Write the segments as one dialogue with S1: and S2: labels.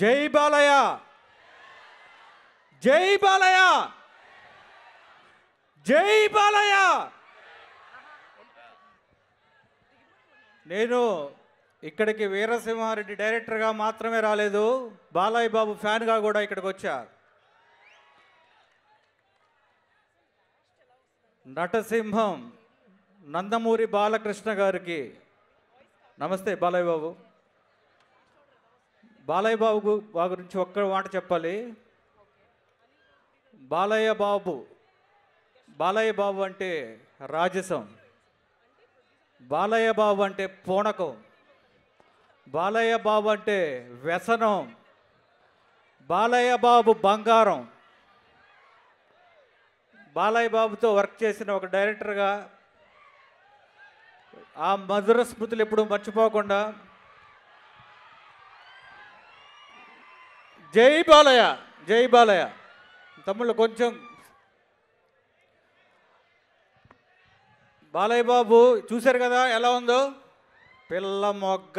S1: జై బాలయ జై బాలయ జై బాలయ నేను ఇక్కడికి వీరసింహారెడ్డి డైరెక్టర్గా మాత్రమే రాలేదు బాలయ్య బాబు ఫ్యాన్గా కూడా ఇక్కడికి వచ్చా నటసింహం నందమూరి బాలకృష్ణ గారికి నమస్తే బాలయ్య బాబు బాలయ్య బాబు గురించి ఒక్క మాట చెప్పాలి బాలయ్య బాబు బాలయ్య బాబు అంటే రాజసం బాలయ్య బాబు అంటే పూనకం బాలయ్య బాబు అంటే వ్యసనం బాలయ్య బాబు బంగారం బాలయ్య బాబుతో వర్క్ చేసిన ఒక డైరెక్టర్గా ఆ మధుర స్మృతులు ఎప్పుడూ మర్చిపోకుండా జై బాలయ్య జై బాలయ్య తమ్ముళ్ళు కొంచెం బాలయ్య బాబు చూశారు కదా ఎలా ఉందో పిల్ల మొగ్గ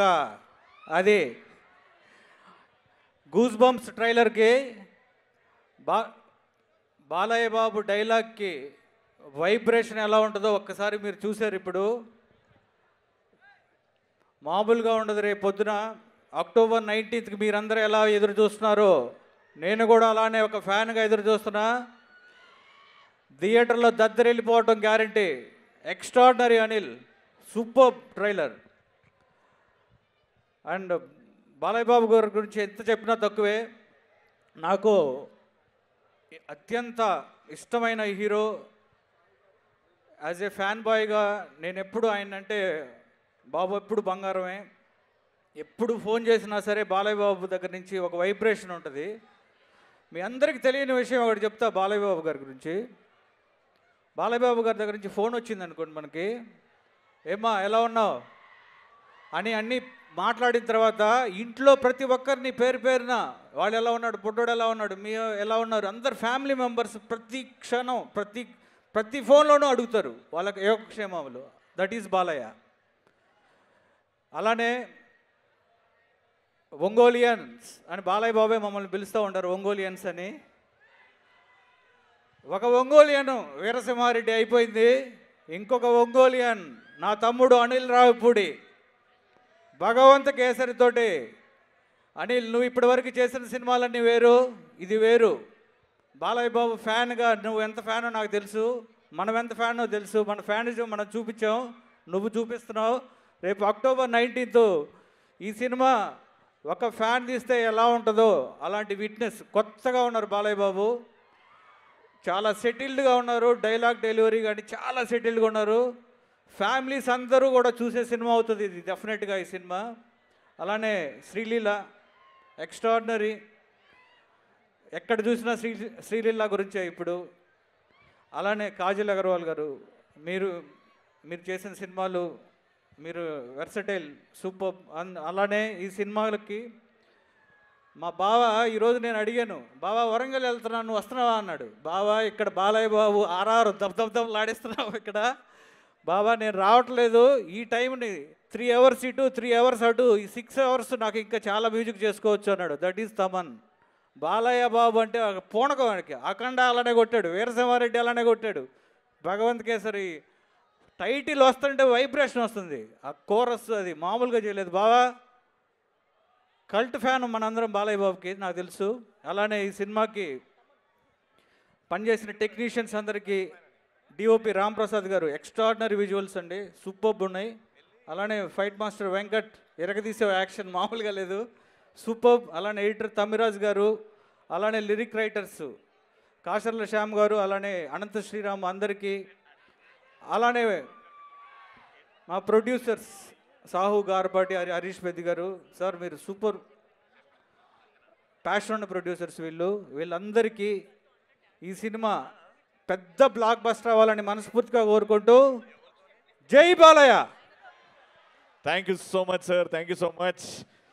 S1: అది గూస్ బంప్స్ ట్రైలర్కి బా బాలయ్య బాబు డైలాగ్కి వైబ్రేషన్ ఎలా ఉంటుందో ఒక్కసారి మీరు చూశారు ఇప్పుడు మామూలుగా ఉండదు రేపు పొద్దున అక్టోబర్ నైన్టీన్త్కి మీరందరూ ఎలా ఎదురు చూస్తున్నారో నేను కూడా అలానే ఒక ఫ్యాన్గా ఎదురు చూస్తున్నా థియేటర్లో దద్దరెళ్ళిపోవటం guarantee extraordinary Anil super trailer and Balayya Babu గారి గురించి ఎంత చెప్పినా తక్కువే నాకు అత్యంత ఇష్టమైన హీరో యాజ్ ఏ ఫ్యాన్ బాయ్గా నేను ఎప్పుడు ఆయన అంటే బాబు ఎప్పుడు బంగారమే ఎప్పుడు ఫోన్ చేసినా సరే బాలయ్య బాబు దగ్గర నుంచి ఒక వైబ్రేషన్ ఉంటుంది మీ అందరికీ తెలియని విషయం ఒకటి చెప్తా బాలయ్య బాబు గారి గురించి బాలయ్య బాబు గారి దగ్గర నుంచి ఫోన్ వచ్చింది అనుకోండి మనకి ఏమ్మా ఎలా ఉన్నావు అని అన్నీ మాట్లాడిన తర్వాత ఇంట్లో ప్రతి ఒక్కరిని పేరు పేరున వాళ్ళు ఎలా ఉన్నాడు పుట్టోడు ఎలా ఉన్నాడు మీ ఎలా ఉన్నారు అందరు ఫ్యామిలీ మెంబర్స్ ప్రతి క్షణం ప్రతి ప్రతి ఫోన్లోనూ అడుగుతారు వాళ్ళకి యోగక్షేమాలు దట్ ఈజ్ బాలయ్య అలానే ఒంగోలియన్స్ అని బాలయ్య బాబే మమ్మల్ని పిలుస్తూ ఉంటారు ఒంగోలియన్స్ అని ఒక ఒంగోలియన్ వీరసింహారెడ్డి అయిపోయింది ఇంకొక ఒంగోలియన్ నా తమ్ముడు అనిల్ రావిపూడి భగవంత కేసరితోటి అనిల్ నువ్వు ఇప్పటివరకు చేసిన సినిమాలన్నీ వేరు ఇది వేరు బాలయ్య బాబు ఫ్యాన్గా నువ్వు ఎంత ఫ్యానో నాకు తెలుసు మనం ఎంత ఫ్యానో తెలుసు మన ఫ్యానిజం మనం చూపించాం నువ్వు చూపిస్తున్నావు రేపు అక్టోబర్ నైన్టీన్త్ ఈ సినిమా ఒక ఫ్యాన్ తీస్తే ఎలా ఉంటుందో అలాంటి విట్నెస్ కొత్తగా ఉన్నారు బాలయ్య బాబు చాలా సెటిల్డ్గా ఉన్నారు డైలాగ్ డెలివరీ కానీ చాలా సెటిల్డ్గా ఉన్నారు ఫ్యామిలీస్ అందరూ కూడా చూసే సినిమా అవుతుంది ఇది డెఫినెట్గా ఈ సినిమా అలానే శ్రీలీల ఎక్స్ట్రాడినరీ ఎక్కడ చూసినా శ్రీ శ్రీలీల గురించే ఇప్పుడు అలానే కాజల్ అగర్వాల్ గారు మీరు మీరు చేసిన సినిమాలు మీరు వెర్సటైల్ సూపర్ అలానే ఈ సినిమాలకి మా బావ ఈరోజు నేను అడిగాను బావ వరంగల్ వెళ్తున్నాను వస్తున్నావా అన్నాడు బావ ఇక్కడ బాలయ్య బాబు ఆర్ఆర్ దబ్ దబ్ దబ్ లాడేస్తున్నావు ఇక్కడ బాబా నేను రావట్లేదు ఈ టైంని త్రీ అవర్స్ ఇటు త్రీ అవర్స్ అటు ఈ సిక్స్ అవర్స్ నాకు ఇంకా చాలా మ్యూజిక్ చేసుకోవచ్చు అన్నాడు దట్ ఈస్ తమన్ బాలయ్య బాబు అంటే పూనకం అఖండ అలానే కొట్టాడు వీరసింహారెడ్డి అలానే కొట్టాడు భగవంత్ కేసరి టైటిల్ వస్తుంటే వైబ్రేషన్ వస్తుంది ఆ కోరస్ అది మామూలుగా చేయలేదు బాగా కల్ట్ ఫ్యాన్ మనందరం బాలయ్య బాబుకి నాకు తెలుసు అలానే ఈ సినిమాకి పనిచేసిన టెక్నీషియన్స్ అందరికీ డిఓపి రాంప్రసాద్ గారు ఎక్స్ట్రాడినరీ విజువల్స్ అండి సూపర్బ్ ఉన్నాయి అలానే ఫైట్ మాస్టర్ వెంకట్ ఎరగదీసే యాక్షన్ మామూలుగా లేదు సూపర్బ్ అలానే ఎడిటర్ తమిరాజ్ గారు అలానే లిరిక్ రైటర్స్ కాసర్ల శ్యామ్ గారు అలానే అనంత శ్రీరామ్ అందరికీ అలానే మా ప్రొడ్యూసర్స్ సాహు హరి హరీష్ పెద్ది గారు సార్ మీరు సూపర్ ప్యాషన్ ఉన్న ప్రొడ్యూసర్స్ వీళ్ళు వీళ్ళందరికీ ఈ సినిమా పెద్ద బ్లాక్ బస్టర్ అవ్వాలని మనస్ఫూర్తిగా కోరుకుంటూ జై Balayya thank you so much sir thank you so much